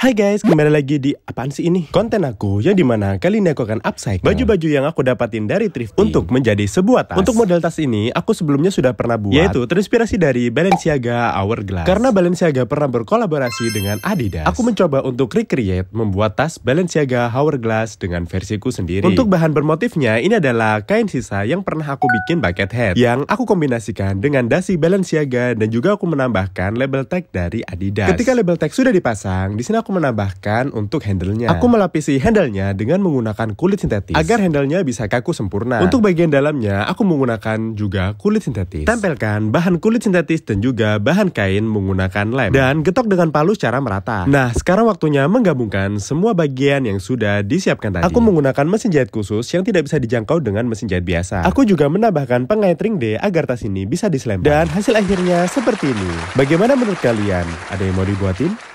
Hai guys, kembali lagi di apaan sih ini? Konten aku yang dimana kali ini aku akan upcycle baju-baju yang aku dapatin dari thrift untuk menjadi sebuah tas. Untuk model tas ini, aku sebelumnya sudah pernah buat, yaitu terinspirasi dari Balenciaga Hourglass. Karena Balenciaga pernah berkolaborasi dengan Adidas, aku mencoba untuk recreate membuat tas Balenciaga Hourglass dengan versiku sendiri. Untuk bahan bermotifnya, ini adalah kain sisa yang pernah aku bikin bucket hat, yang aku kombinasikan dengan dasi Balenciaga dan juga aku menambahkan label tag dari Adidas. Ketika label tag sudah dipasang, di sini aku aku menambahkan untuk handlenya. Aku melapisi handlenya dengan menggunakan kulit sintetis agar handlenya bisa kaku sempurna. Untuk bagian dalamnya, aku menggunakan juga kulit sintetis. Tempelkan bahan kulit sintetis dan juga bahan kain menggunakan lem dan getok dengan palu secara merata. Nah, sekarang waktunya menggabungkan semua bagian yang sudah disiapkan tadi. Aku menggunakan mesin jahit khusus yang tidak bisa dijangkau dengan mesin jahit biasa. Aku juga menambahkan pengait ring D agar tas ini bisa dislempar. Dan hasil akhirnya seperti ini. Bagaimana menurut kalian? Ada yang mau dibuatin?